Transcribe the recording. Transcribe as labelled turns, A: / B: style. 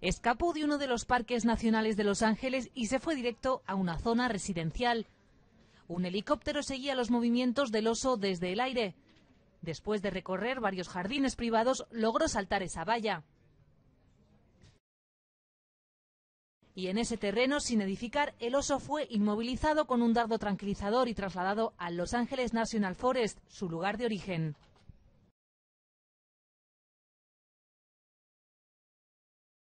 A: escapó de uno de los parques nacionales de Los Ángeles y se fue directo a una zona residencial. Un helicóptero seguía los movimientos del oso desde el aire. Después de recorrer varios jardines privados, logró saltar esa valla. Y en ese terreno, sin edificar, el oso fue inmovilizado con un dardo tranquilizador y trasladado al Los Ángeles National Forest, su lugar de origen.